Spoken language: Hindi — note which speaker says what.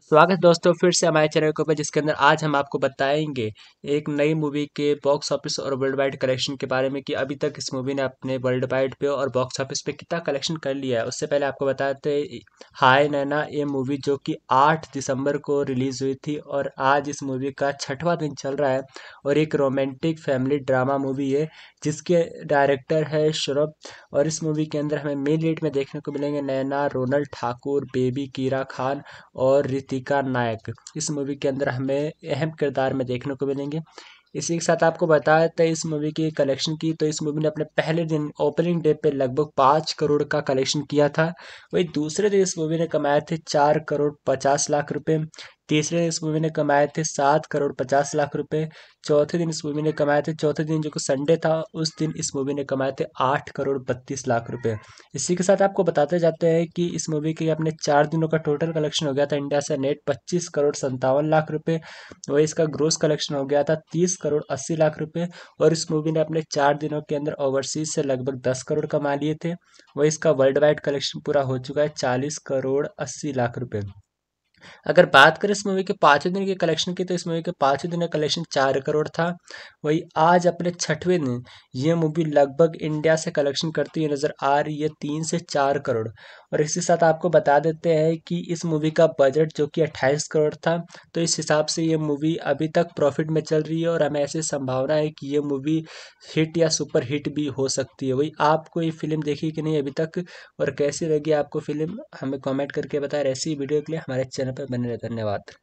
Speaker 1: स्वागत तो दोस्तों फिर से हमारे चैनल के ऊपर जिसके अंदर आज हम आपको बताएंगे एक नई मूवी के बॉक्स ऑफिस और वर्ल्ड वाइड कलेक्शन के बारे में कि अभी तक इस मूवी ने अपने वर्ल्ड वाइड पे और बॉक्स ऑफिस पे कितना कलेक्शन कर लिया है उससे पहले आपको बताते हाय नैना ये मूवी जो कि आठ दिसंबर को रिलीज़ हुई थी और आज इस मूवी का छठवा दिन चल रहा है और एक रोमांटिक फैमिली ड्रामा मूवी है जिसके डायरेक्टर है शौरभ और इस मूवी के अंदर हमें मेन लीड में देखने को मिलेंगे नैना रोनल ठाकुर बेबी कीरा खान और कृतिका नायक इस मूवी के अंदर हमें अहम किरदार में देखने को मिलेंगे इसी के साथ आपको बताया था इस मूवी की कलेक्शन की तो इस मूवी ने अपने पहले दिन ओपनिंग डे पे लगभग पाँच करोड़ का कलेक्शन किया था वही दूसरे दिन इस मूवी ने कमाए थे चार करोड़ पचास लाख रुपए तीसरे दिन इस मूवी ने कमाए थे सात करोड़ पचास लाख रुपए चौथे दिन इस मूवी ने कमाए थे चौथे दिन जो कि संडे था उस दिन इस मूवी ने कमाए थे आठ करोड़ बत्तीस लाख रुपए इसी के साथ आपको बताते जाते हैं कि इस मूवी के अपने चार दिनों का टोटल कलेक्शन हो गया था इंडिया से नेट पच्चीस करोड़ सत्तावन लाख रुपये वही इसका ग्रोस कलेक्शन हो गया था तीस करोड़ अस्सी लाख रुपये और इस मूवी ने अपने चार दिनों के अंदर ओवरसीज से लगभग दस करोड़ कमा लिए थे वही इसका वर्ल्ड वाइड कलेक्शन पूरा हो चुका है चालीस करोड़ अस्सी लाख रुपये अगर बात करें इस मूवी के पाँचवें दिन के कलेक्शन की तो इस मूवी के पाँचवें दिन का कलेक्शन चार करोड़ था वही आज अपने छठवें दिन ये मूवी लगभग इंडिया से कलेक्शन करती हुई नज़र आ रही है तीन से चार करोड़ और इसी साथ आपको बता देते हैं कि इस मूवी का बजट जो कि अट्ठाईस करोड़ था तो इस हिसाब से ये मूवी अभी तक प्रॉफिट में चल रही है और हमें ऐसी संभावना है कि ये मूवी हिट या सुपर हिट भी हो सकती है वही आपको ये फिल्म देखी कि नहीं अभी तक और कैसी लगी आपको फिल्म हमें कॉमेंट करके बताया ऐसी वीडियो के लिए हमारे चैनल चैनल पर बने रहे धन्यवाद